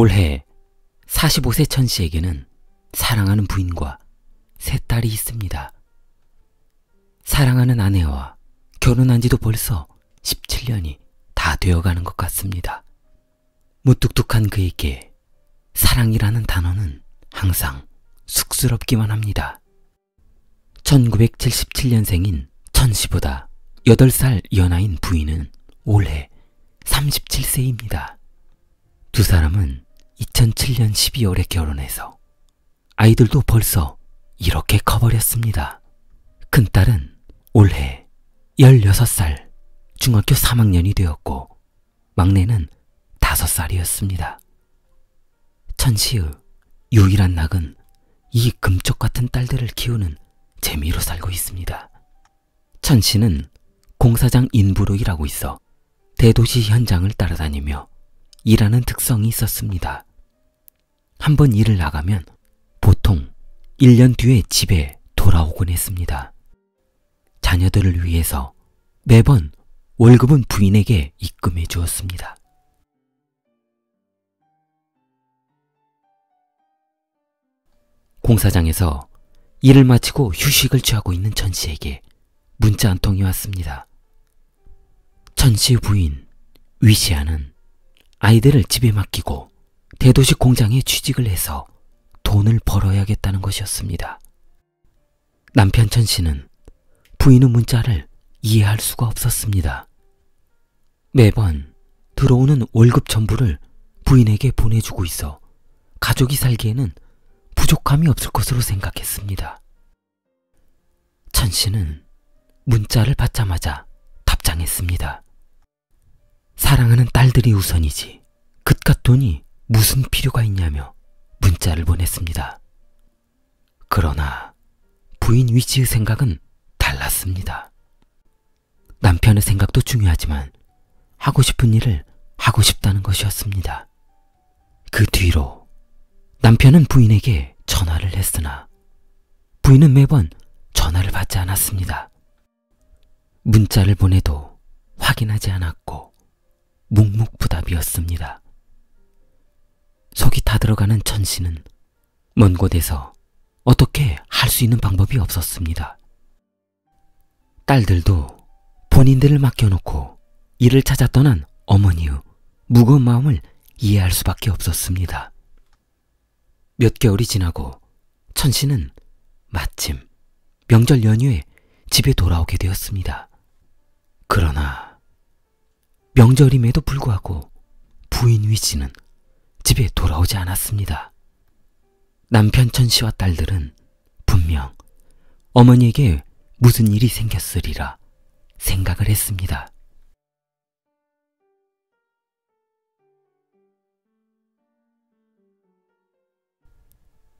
올해 45세 천 씨에게는 사랑하는 부인과 세 딸이 있습니다. 사랑하는 아내와 결혼한 지도 벌써 17년이 다 되어가는 것 같습니다. 무뚝뚝한 그에게 사랑이라는 단어는 항상 쑥스럽기만 합니다. 1977년생인 천 씨보다 8살 연하인 부인은 올해 37세입니다. 두 사람은 2007년 12월에 결혼해서 아이들도 벌써 이렇게 커버렸습니다. 큰딸은 올해 16살 중학교 3학년이 되었고 막내는 5살이었습니다. 천시의 유일한 낙은 이 금쪽 같은 딸들을 키우는 재미로 살고 있습니다. 천시는 공사장 인부로 일하고 있어 대도시 현장을 따라다니며 일하는 특성이 있었습니다. 한번 일을 나가면 보통 1년 뒤에 집에 돌아오곤 했습니다. 자녀들을 위해서 매번 월급은 부인에게 입금해 주었습니다. 공사장에서 일을 마치고 휴식을 취하고 있는 전 씨에게 문자 한 통이 왔습니다. 전 씨 부인 위시아는 아이들을 집에 맡기고 대도시 공장에 취직을 해서 돈을 벌어야겠다는 것이었습니다. 남편 천 씨는 부인의 문자를 이해할 수가 없었습니다. 매번 들어오는 월급 전부를 부인에게 보내주고 있어 가족이 살기에는 부족함이 없을 것으로 생각했습니다. 천 씨는 문자를 받자마자 답장했습니다. 사랑하는 딸들이 우선이지. 그깟 돈이 무슨 필요가 있냐며 문자를 보냈습니다. 그러나 부인 위치의 생각은 달랐습니다. 남편의 생각도 중요하지만 하고 싶은 일을 하고 싶다는 것이었습니다. 그 뒤로 남편은 부인에게 전화를 했으나 부인은 매번 전화를 받지 않았습니다. 문자를 보내도 확인하지 않았고 묵묵부답이었습니다. 속이 다 들어가는 천 씨는 먼 곳에서 어떻게 할 수 있는 방법이 없었습니다. 딸들도 본인들을 맡겨놓고 이를 찾아 떠난 어머니의 무거운 마음을 이해할 수밖에 없었습니다. 몇 개월이 지나고 천 씨는 마침 명절 연휴에 집에 돌아오게 되었습니다. 그러나 명절임에도 불구하고 부인 위치는 집에 돌아오지 않았습니다. 남편 천씨와 딸들은 분명 어머니에게 무슨 일이 생겼으리라 생각을 했습니다.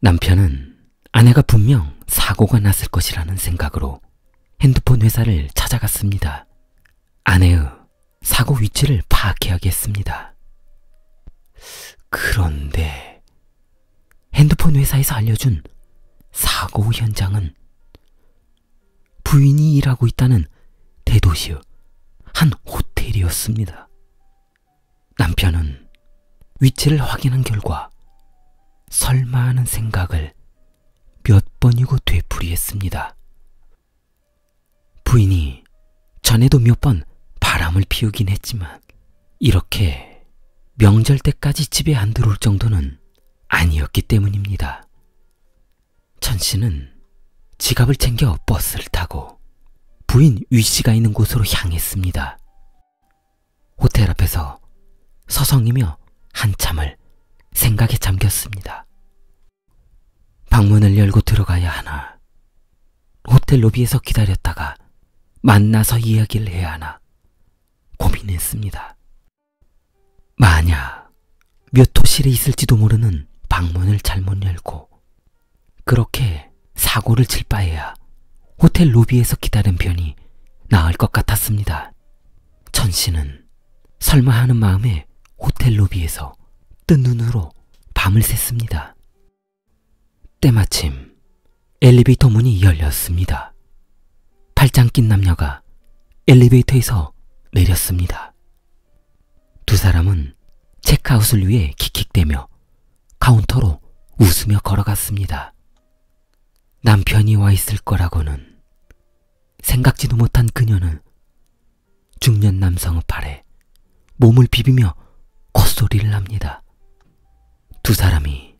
남편은 아내가 분명 사고가 났을 것이라는 생각으로 핸드폰 회사를 찾아갔습니다. 아내의 사고 위치를 파악해야겠습니다. 그런데 핸드폰 회사에서 알려준 사고 현장은 부인이 일하고 있다는 대도시의 한 호텔이었습니다. 남편은 위치를 확인한 결과 설마 하는 생각을 몇 번이고 되풀이했습니다. 부인이 전에도 몇 번 바람을 피우긴 했지만 이렇게 명절 때까지 집에 안 들어올 정도는 아니었기 때문입니다. 천 씨는 지갑을 챙겨 버스를 타고 부인 위 씨가 있는 곳으로 향했습니다. 호텔 앞에서 서성이며 한참을 생각에 잠겼습니다. 방문을 열고 들어가야 하나, 호텔 로비에서 기다렸다가 만나서 이야기를 해야 하나 고민했습니다. 만약 몇 호실에 있을지도 모르는 방문을 잘못 열고 그렇게 사고를 칠 바에야 호텔 로비에서 기다린 편이 나을 것 같았습니다. 천 씨는 설마 하는 마음에 호텔 로비에서 뜬 눈으로 밤을 샜습니다. 때마침 엘리베이터 문이 열렸습니다. 팔짱 낀 남녀가 엘리베이터에서 내렸습니다. 두 그 사람은 체크아웃을 위해 킥킥대며 카운터로 웃으며 걸어갔습니다. 남편이 와 있을 거라고는 생각지도 못한 그녀는 중년 남성의 팔에 몸을 비비며 콧소리를 합니다. 두 사람이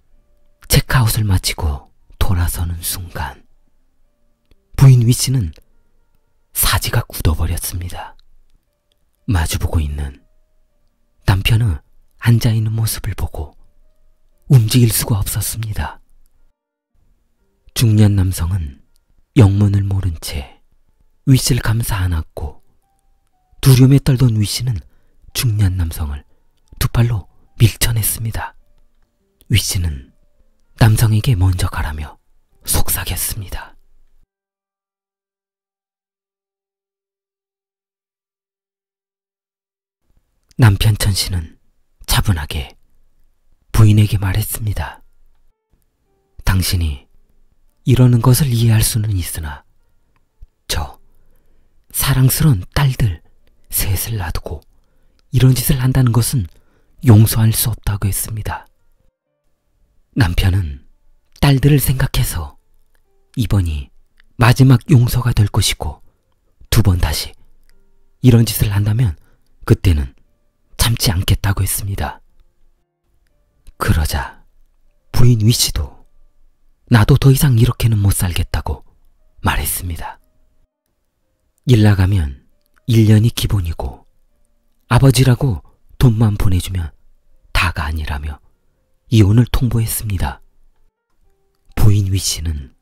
체크아웃을 마치고 돌아서는 순간 부인 위치는 사지가 굳어버렸습니다. 마주보고 있는 남편은 앉아있는 모습을 보고 움직일 수가 없었습니다. 중년 남성은 영문을 모른 채윗씨 감싸 안았고 두려움에 떨던 윗씨는 중년 남성을 두 팔로 밀쳐냈습니다. 윗씨는 남성에게 먼저 가라며 속삭였습니다. 남편 천씨는 차분하게 부인에게 말했습니다. 당신이 이러는 것을 이해할 수는 있으나 저사랑스러운 딸들 셋을 놔두고 이런 짓을 한다는 것은 용서할 수 없다고 했습니다. 남편은 딸들을 생각해서 이번이 마지막 용서가 될 것이고 두 번 다시 이런 짓을 한다면 그때는 참지 않겠다고 했습니다. 그러자 부인 위씨도 나도 더 이상 이렇게는 못 살겠다고 말했습니다. 일 나가면 1년이 기본이고 아버지라고 돈만 보내주면 다가 아니라며 이혼을 통보했습니다. 부인 위씨는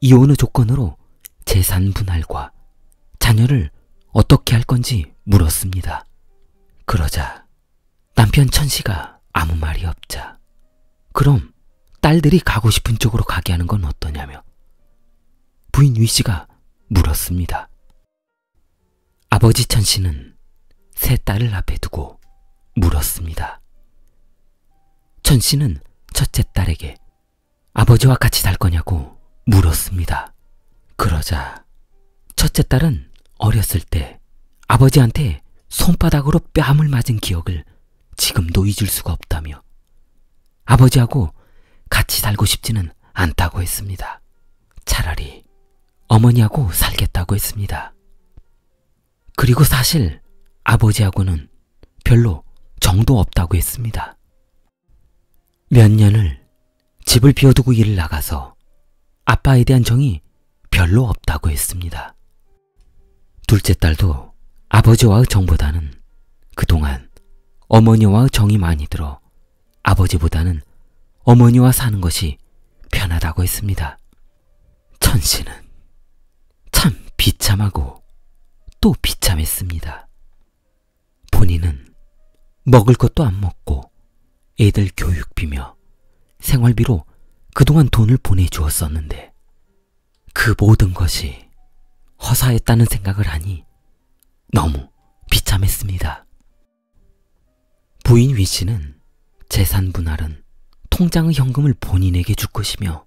이혼의 조건으로 재산 분할과 자녀를 어떻게 할 건지 물었습니다. 그러자 남편 천씨가 아무 말이 없자 그럼 딸들이 가고 싶은 쪽으로 가게 하는 건 어떠냐며 부인 위씨가 물었습니다. 아버지 천씨는 세 딸을 앞에 두고 물었습니다. 천씨는 첫째 딸에게 아버지와 같이 살 거냐고 물었습니다. 그러자 첫째 딸은 어렸을 때 아버지한테 손바닥으로 뺨을 맞은 기억을 지금도 잊을 수가 없다며 아버지하고 같이 살고 싶지는 않다고 했습니다. 차라리 어머니하고 살겠다고 했습니다. 그리고 사실 아버지하고는 별로 정도 없다고 했습니다. 몇 년을 집을 비워두고 일을 나가서 아빠에 대한 정이 별로 없다고 했습니다. 둘째 딸도 아버지와의 정보다는 그동안 어머니와의 정이 많이 들어 아버지보다는 어머니와 사는 것이 편하다고 했습니다. 천 씨는 참 비참하고 또 비참했습니다. 본인은 먹을 것도 안 먹고 애들 교육비며 생활비로 그동안 돈을 보내주었었는데 그 모든 것이 허사했다는 생각을 하니 너무 비참했습니다. 부인 위씨는 재산 분할은 통장의 현금을 본인에게 줄 것이며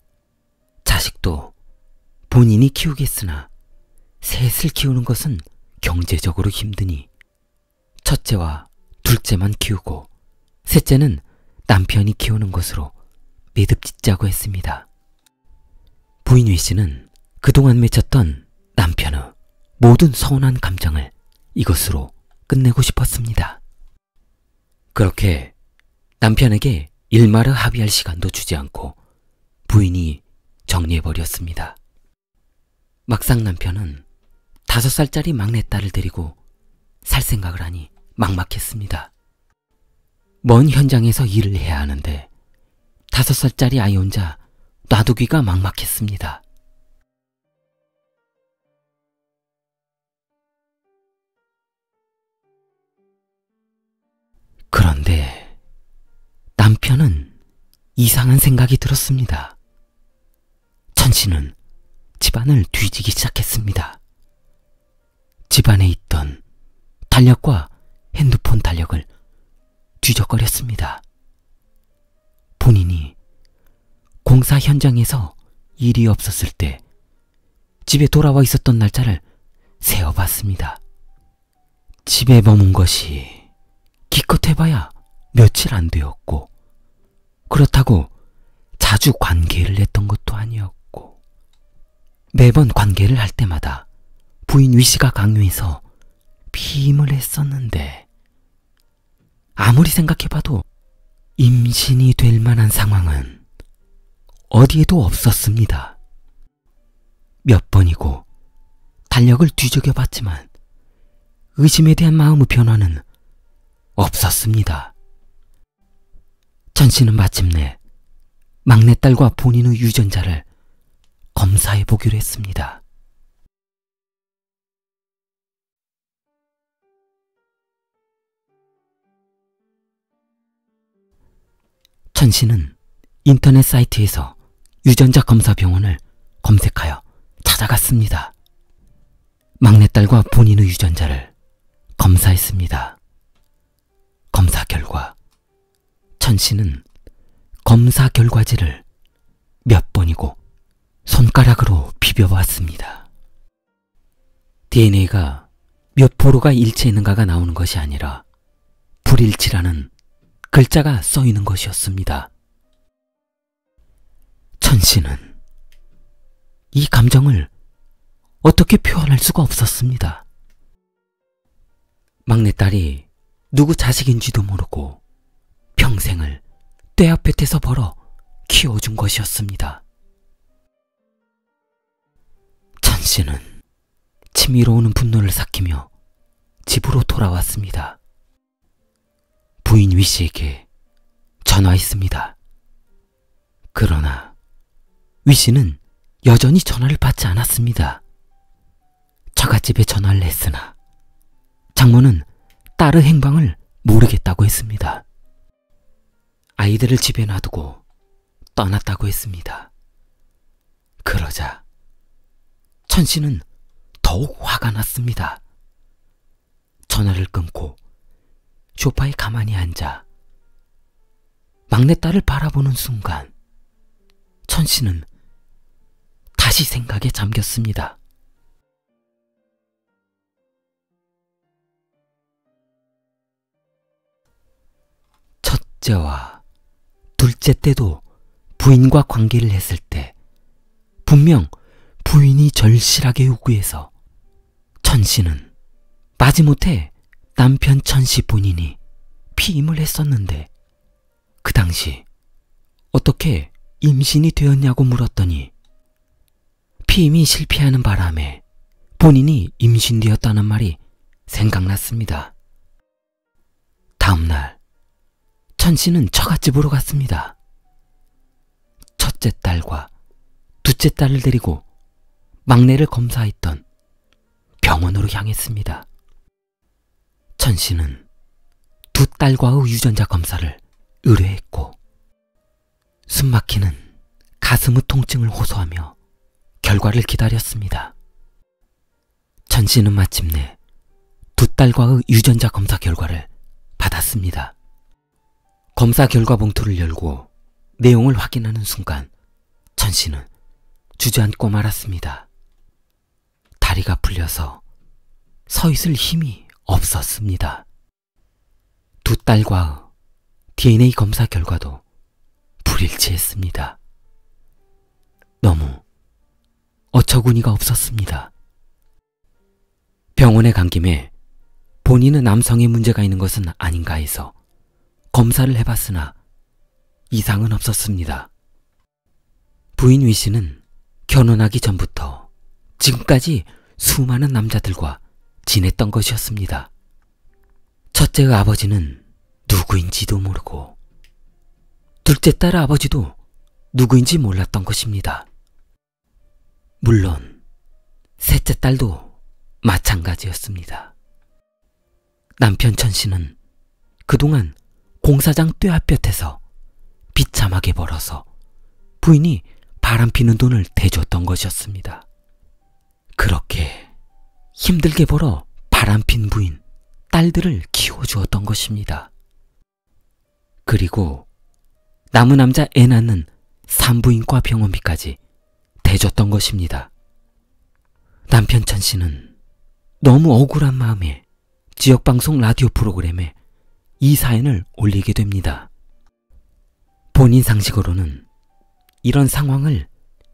자식도 본인이 키우겠으나 셋을 키우는 것은 경제적으로 힘드니 첫째와 둘째만 키우고 셋째는 남편이 키우는 것으로 매듭짓자고 했습니다. 부인 위씨는 그동안 맺혔던 남편의 모든 서운한 감정을 이것으로 끝내고 싶었습니다. 그렇게 남편에게 일마를 합의할 시간도 주지 않고 부인이 정리해버렸습니다. 막상 남편은 다섯 살짜리 막내딸을 데리고 살 생각을 하니 막막했습니다. 먼 현장에서 일을 해야 하는데 다섯 살짜리 아이 혼자 놔두기가 막막했습니다. 저는 이상한 생각이 들었습니다. 천신은 집안을 뒤지기 시작했습니다. 집안에 있던 달력과 핸드폰 달력을 뒤적거렸습니다. 본인이 공사 현장에서 일이 없었을 때 집에 돌아와 있었던 날짜를 세어봤습니다. 집에 머문 것이 기껏 해봐야 며칠 안 되었고 그렇다고 자주 관계를 했던 것도 아니었고, 매번 관계를 할 때마다 부인 위씨가 강요해서 피임을 했었는데, 아무리 생각해봐도 임신이 될 만한 상황은 어디에도 없었습니다. 몇 번이고 달력을 뒤적여 봤지만 의심에 대한 마음의 변화는 없었습니다. 전 씨는 마침내 막내딸과 본인의 유전자를 검사해 보기로 했습니다. 천 씨는 인터넷 사이트에서 유전자 검사 병원을 검색하여 찾아갔습니다. 막내딸과 본인의 유전자를 검사했습니다. 검사 결과 전 씨는 검사 결과지를 몇 번이고 손가락으로 비벼봤습니다. DNA가 몇 포로가 일치했는가가 나오는 것이 아니라 불일치라는 글자가 써 있는 것이었습니다. 천 씨는 이 감정을 어떻게 표현할 수가 없었습니다. 막내딸이 누구 자식인지도 모르고 평생을 떼아볕에서 벌어 키워준 것이었습니다. 천 씨는 치밀어 오는 분노를 삭히며 집으로 돌아왔습니다. 부인 위 씨에게 전화했습니다. 그러나 위 씨는 여전히 전화를 받지 않았습니다. 처갓집에 전화를 했으나 장모는 딸의 행방을 모르겠다고 했습니다. 아이들을 집에 놔두고 떠났다고 했습니다. 그러자 천 씨는 더욱 화가 났습니다. 전화를 끊고 쇼파에 가만히 앉아 막내딸을 바라보는 순간 천 씨는 다시 생각에 잠겼습니다. 첫째와 둘제 때도 부인과 관계를 했을 때 분명 부인이 절실하게 요구해서 천씨는 마지못해 남편 천씨 본인이 피임을 했었는데 그 당시 어떻게 임신이 되었냐고 물었더니 피임이 실패하는 바람에 본인이 임신되었다는 말이 생각났습니다. 다음날 천신은 처갓집으로 갔습니다. 첫째 딸과 둘째 딸을 데리고 막내를 검사했던 병원으로 향했습니다. 천신은두 딸과의 유전자 검사를 의뢰했고 숨막히는 가슴의 통증을 호소하며 결과를 기다렸습니다. 천신은 마침내 두 딸과의 유전자 검사 결과를 받았습니다. 검사 결과 봉투를 열고 내용을 확인하는 순간 천 씨는 주저앉고 말았습니다. 다리가 풀려서 서 있을 힘이 없었습니다. 두 딸과 DNA 검사 결과도 불일치했습니다. 너무 어처구니가 없었습니다. 병원에 간 김에 본인은 남성의 문제가 있는 것은 아닌가 해서 검사를 해봤으나 이상은 없었습니다. 부인 위 씨는 결혼하기 전부터 지금까지 수많은 남자들과 지냈던 것이었습니다. 첫째의 아버지는 누구인지도 모르고 둘째 딸 아버지도 누구인지 몰랐던 것입니다. 물론 셋째 딸도 마찬가지였습니다. 남편 천 씨는 그동안 공사장 뙤앞볕에서 비참하게 벌어서 부인이 바람피는 돈을 대줬던 것이었습니다. 그렇게 힘들게 벌어 바람핀 부인, 딸들을 키워주었던 것입니다. 그리고 남은 남자 애 낳는 산부인과 병원비까지 대줬던 것입니다. 남편 천 씨는 너무 억울한 마음에 지역방송 라디오 프로그램에 이 사연을 올리게 됩니다. 본인 상식으로는 이런 상황을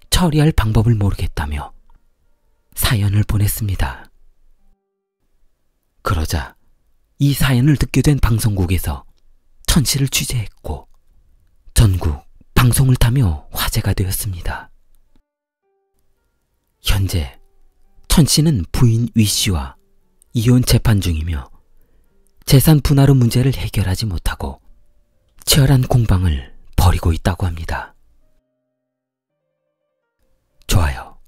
처리할 방법을 모르겠다며 사연을 보냈습니다. 그러자 이 사연을 듣게 된 방송국에서 천씨를 취재했고 전국 방송을 타며 화제가 되었습니다. 현재 천씨는 부인 위씨와 이혼 재판 중이며 재산 분할의 문제를 해결하지 못하고 치열한 공방을 벌이고 있다고 합니다. 좋아요,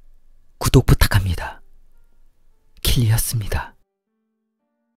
구독 부탁합니다. 킬리였습니다.